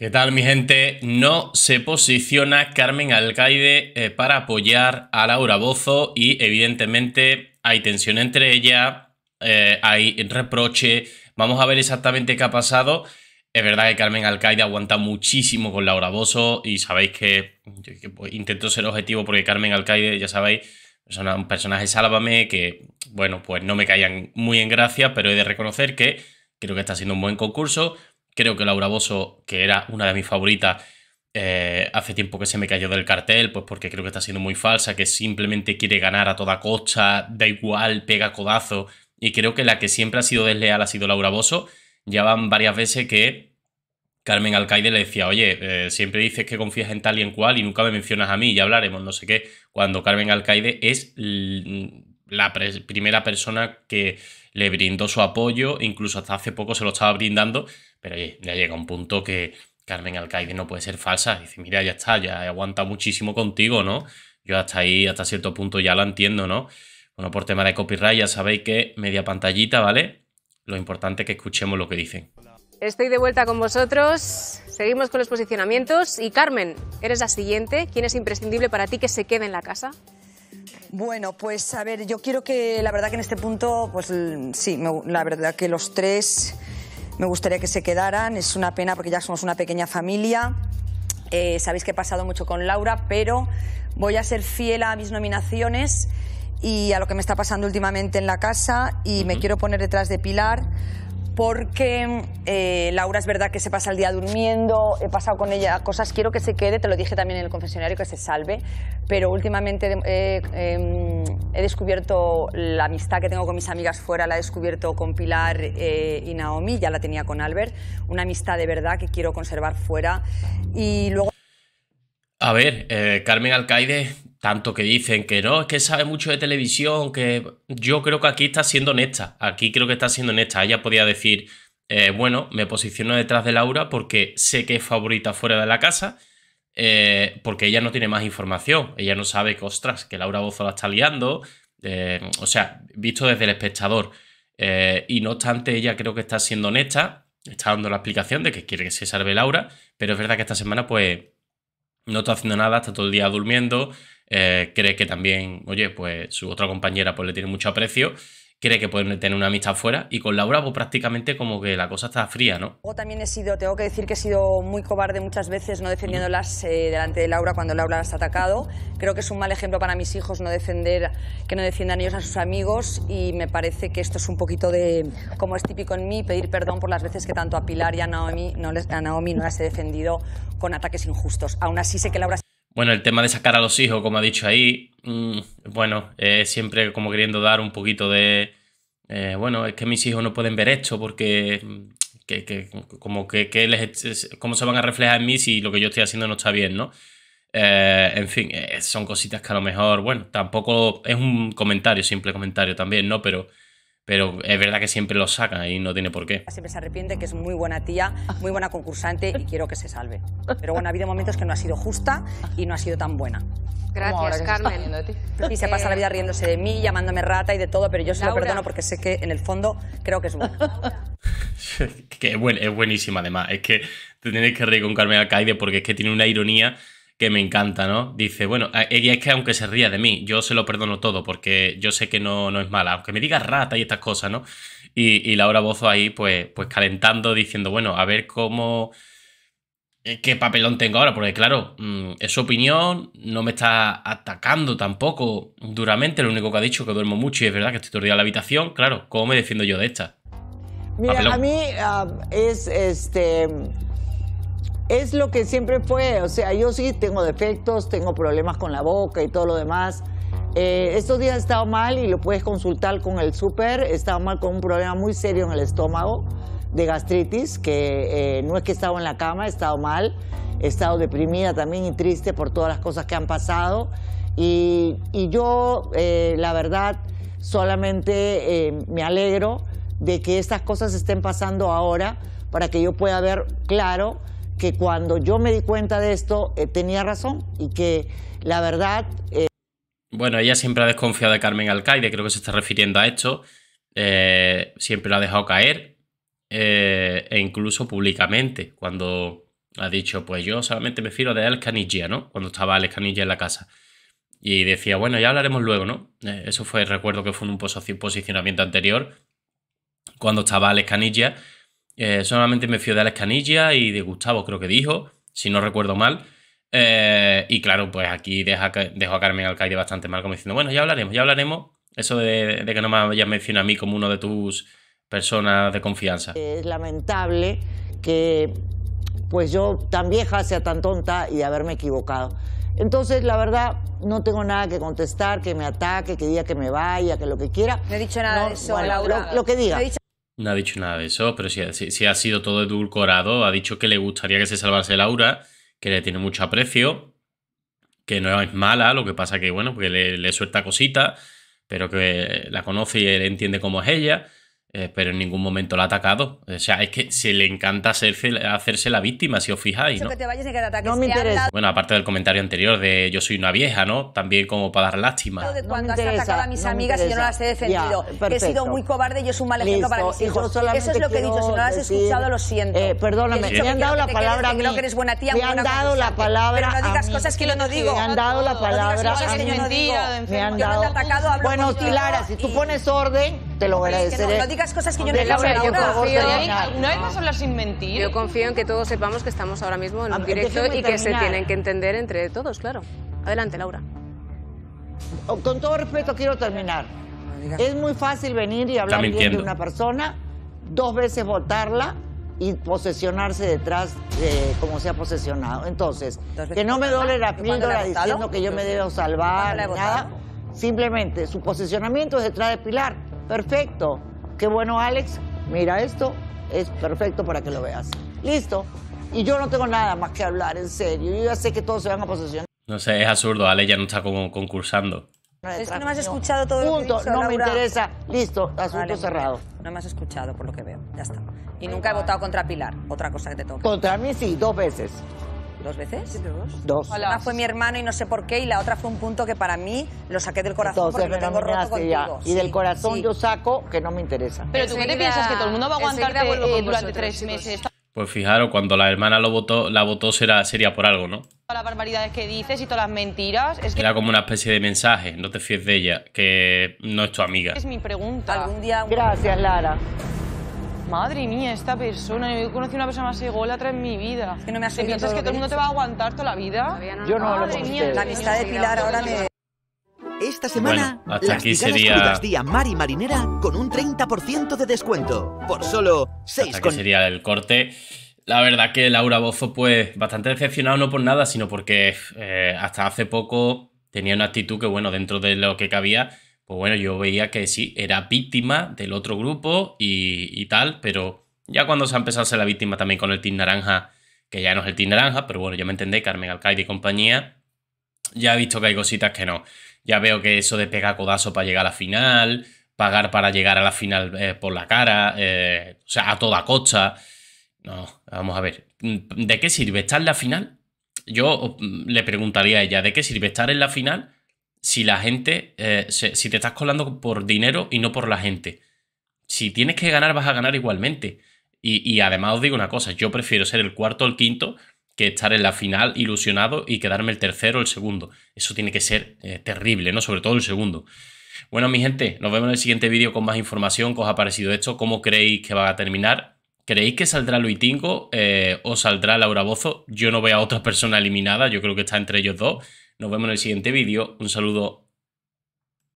¿Qué tal mi gente? No se posiciona Carmen Alcaide eh, para apoyar a Laura Bozo y evidentemente hay tensión entre ella, eh, hay reproche, vamos a ver exactamente qué ha pasado. Es verdad que Carmen Alcaide aguanta muchísimo con Laura Bozo y sabéis que, pues, intento ser objetivo porque Carmen Alcaide, ya sabéis, es un personaje sálvame que, bueno, pues no me caían muy en gracia, pero he de reconocer que creo que está siendo un buen concurso Creo que Laura Bosso, que era una de mis favoritas, eh, hace tiempo que se me cayó del cartel, pues porque creo que está siendo muy falsa, que simplemente quiere ganar a toda costa, da igual, pega codazo. Y creo que la que siempre ha sido desleal ha sido Laura Bosso. Ya van varias veces que Carmen Alcaide le decía, oye, eh, siempre dices que confías en tal y en cual y nunca me mencionas a mí, ya hablaremos, no sé qué. Cuando Carmen Alcaide es la primera persona que le brindó su apoyo, incluso hasta hace poco se lo estaba brindando, pero ya llega un punto que Carmen Alcaide no puede ser falsa. Dice, mira, ya está, ya he aguantado muchísimo contigo, ¿no? Yo hasta ahí, hasta cierto punto ya la entiendo, ¿no? Bueno, por tema de copyright ya sabéis que media pantallita, ¿vale? Lo importante es que escuchemos lo que dicen. Estoy de vuelta con vosotros, seguimos con los posicionamientos y Carmen, eres la siguiente, ¿quién es imprescindible para ti que se quede en la casa? Bueno, pues a ver, yo quiero que la verdad que en este punto, pues sí, la verdad que los tres me gustaría que se quedaran. Es una pena porque ya somos una pequeña familia. Eh, sabéis que he pasado mucho con Laura, pero voy a ser fiel a mis nominaciones y a lo que me está pasando últimamente en la casa y me quiero poner detrás de Pilar porque eh, Laura es verdad que se pasa el día durmiendo, he pasado con ella cosas, quiero que se quede, te lo dije también en el confesionario, que se salve, pero últimamente eh, em, he descubierto la amistad que tengo con mis amigas fuera, la he descubierto con Pilar eh, y Naomi, ya la tenía con Albert, una amistad de verdad que quiero conservar fuera y luego... A ver, Carmen Alcaide tanto que dicen que no, es que sabe mucho de televisión, que yo creo que aquí está siendo honesta, aquí creo que está siendo honesta, ella podía decir, eh, bueno, me posiciono detrás de Laura porque sé que es favorita fuera de la casa, eh, porque ella no tiene más información, ella no sabe que, ostras, que Laura Bozo la está liando, eh, o sea, visto desde el espectador. y no obstante, ella creo que está siendo honesta, está dando la explicación de que quiere que se salve Laura, pero es verdad que esta semana pues no está haciendo nada, está todo el día durmiendo, eh, cree que también, oye, pues su otra compañera pues le tiene mucho aprecio cree que pueden tener una amistad fuera y con Laura pues prácticamente como que la cosa está fría, ¿no? O también he sido, tengo que decir que he sido muy cobarde muchas veces no defendiéndolas eh, delante de Laura cuando Laura las ha atacado. Creo que es un mal ejemplo para mis hijos no defender, que no defiendan ellos a sus amigos y me parece que esto es un poquito de, como es típico en mí, pedir perdón por las veces que tanto a Pilar y a Naomi no les, a Naomi no las he defendido con ataques injustos. Aún así sé que Laura... Bueno, el tema de sacar a los hijos, como ha dicho ahí, mm, bueno, eh, siempre como queriendo dar un poquito de, eh, bueno, es que mis hijos no pueden ver esto porque, mm, como que, que les, cómo se van a reflejar en mí si lo que yo estoy haciendo no está bien, ¿no? Eh, en fin, son cositas que a lo mejor, bueno, tampoco es un comentario, simple comentario también, ¿no? Pero pero es verdad que siempre lo saca y no tiene por qué. Siempre se arrepiente que es muy buena tía, muy buena concursante y quiero que se salve. Pero bueno, ha habido momentos que no ha sido justa y no ha sido tan buena. Gracias, Carmen. Y se pasa la vida riéndose de mí, llamándome rata y de todo, pero yo se lo perdono porque sé que en el fondo creo que es buena. que es, es buenísima además. Es que te tienes que reír con Carmen Alcaide porque es que tiene una ironía que me encanta, ¿no? Dice, bueno, ella es que aunque se ría de mí, yo se lo perdono todo porque yo sé que no, no es mala, aunque me diga rata y estas cosas, ¿no? Y, Laura Bozo ahí, pues, pues calentando, diciendo, bueno, a ver cómo... Eh, ¿Qué papelón tengo ahora? Porque claro, mm, es su opinión, no me está atacando tampoco duramente, lo único que ha dicho que duermo mucho y es verdad que estoy torcido en la habitación, claro, ¿cómo me defiendo yo de esta? Mira, a mí es este es lo que siempre fue. O sea, yo sí tengo defectos, tengo problemas con la boca y todo lo demás. Eh, estos días he estado mal y lo puedes consultar con el súper. He estado mal con un problema muy serio en el estómago de gastritis, que eh, no es que he estado en la cama, he estado mal. He estado deprimida también y triste por todas las cosas que han pasado. Y, y yo, eh, la verdad, solamente me alegro de que estas cosas estén pasando ahora para que yo pueda ver claro que cuando yo me di cuenta de esto eh, tenía razón y que la verdad... Eh, bueno, ella siempre ha desconfiado de Carmen Alcaide, creo que se está refiriendo a esto. Eh, siempre lo ha dejado caer e incluso públicamente, cuando ha dicho, pues yo solamente me firo de Alex canilla, ¿no? Cuando estaba Alex en la casa. Y decía, bueno, ya hablaremos luego, ¿no? eso fue, recuerdo que fue en un posicionamiento anterior, cuando estaba Alex eh, solamente me fío de Alex Canilla y de Gustavo, creo que dijo, si no recuerdo mal. Eh, y claro, pues aquí deja, dejó a Carmen Alcaide bastante mal, como diciendo, bueno, ya hablaremos, ya hablaremos. Eso de, que no me hayas mencionado a mí como uno de tus personas de confianza. Eh, es lamentable que pues yo tan vieja sea tan tonta y haberme equivocado. Entonces, la verdad, no tengo nada que contestar, que me ataque, que diga que me vaya, que lo que quiera. No he dicho nada de eso, Laura. Lo, que diga. No ha dicho nada de eso, pero si, ha sido todo edulcorado, ha dicho que le gustaría que se salvase Laura, que le tiene mucho aprecio, que no es mala, lo que pasa que, bueno, porque le, le suelta cositas, pero que la conoce y él entiende cómo es ella eh, pero en ningún momento lo ha atacado. O sea, es que se le encanta hacerse, la víctima, si os fijáis, ¿no? Que te vayas y que te no me interesa. Bueno, aparte del comentario anterior de yo soy una vieja, ¿no? También como para dar lástima. De cuando has atacado a mis amigas y yo no las he defendido. Ya, he sido muy cobarde y yo es un mal ejemplo para mis hijos. Eso es lo que he dicho. Si no las has escuchado, lo siento. Eh, perdóname, me han dado la palabra a mí. que eres buena tía, me han dado la palabra mí. no digas cosas que yo no digo. Me han dado la palabra a mí. Yo no te atacado, Bueno, Tilara, si tú pones orden te lo agradeceré. que no, digas cosas que yo no he dicho. ¿eh? no hay más hablar sin mentir. Yo confío en que todos sepamos que estamos ahora mismo en un directo y que se tienen que entender entre todos, claro. Adelante, Laura. Oh, con todo respeto quiero terminar. Es muy fácil venir y hablar bien de una persona, dos veces votarla y posesionarse detrás de como se ha posesionado. Entonces, que no me duele la píldora diciendo que yo me debo salvar, nada. Simplemente, su posicionamiento es detrás de Pilar Perfecto. Qué bueno, Alex. Mira esto, es perfecto para que lo veas. Listo. Y yo no tengo nada más que hablar, en serio. Yo ya sé que todos se van a posesión. No sé, es absurdo. Alex ya no está como concursando. Es que no me has escuchado todo Punto. No me interesa. Listo, asunto cerrado. No me has escuchado, por lo que veo. Ya está. Y nunca he votado contra Pilar. Otra cosa que te toca. Contra mí sí, dos veces. ¿Dos veces? Dos. Dos. Una fue mi hermano y no sé por qué, y la otra fue un punto que para mí lo saqué del corazón porque lo tengo roto Y del corazón yo saco que no me interesa. Pero tú qué te piensas que todo el mundo va a aguantarte eh, durante tres meses. Pues fijaros, cuando la hermana lo votó, la votó será sería por algo, ¿no? Todas las barbaridades que dices y todas las mentiras. Es que... Era como una especie de mensaje, no te fíes de ella, que no es tu amiga. Es mi pregunta. Algún día. Gracias, Lara madre mía, esta persona, yo conocido una persona más ególatra en mi vida. que no me piensas que todo el mundo te va a aguantar toda la vida? yo no La amistad de Pilar ahora me... Esta semana, hasta aquí sería... Día y Marinera con un 30% de descuento. Por solo 6... sería el corte. La verdad que Laura Bozo, pues, bastante decepcionado no por nada, sino porque eh, hasta hace poco tenía una actitud que, bueno, dentro de lo que cabía pues bueno, yo veía que sí, era víctima del otro grupo y, tal, pero ya cuando se ha empezado a ser la víctima también con el Team Naranja, que ya no es el Team Naranja, pero bueno, ya me entendé Carmen Alcaide y compañía, ya he visto que hay cositas que no. Ya veo que eso de pegar codazo para llegar a la final, pagar para llegar a la final eh, por la cara, eh, o sea, a toda costa. No, vamos a ver, ¿de qué sirve estar en la final? Yo mm, le preguntaría a ella, ¿de qué sirve estar en la final si la gente, eh, si te estás colando por dinero y no por la gente. Si tienes que ganar, vas a ganar igualmente. Y, además os digo una cosa, yo prefiero ser el cuarto o el quinto que estar en la final ilusionado y quedarme el tercero o el segundo. Eso tiene que ser eh, terrible, ¿no? Sobre todo el segundo. Bueno, mi gente, nos vemos en el siguiente vídeo con más información. ¿Qué os ha parecido esto? ¿Cómo creéis que va a terminar? ¿Creéis que saldrá Luitingo eh, o saldrá Laura Bozo? Yo no veo a otra persona eliminada, yo creo que está entre ellos dos. Nos vemos en el siguiente vídeo. Un saludo.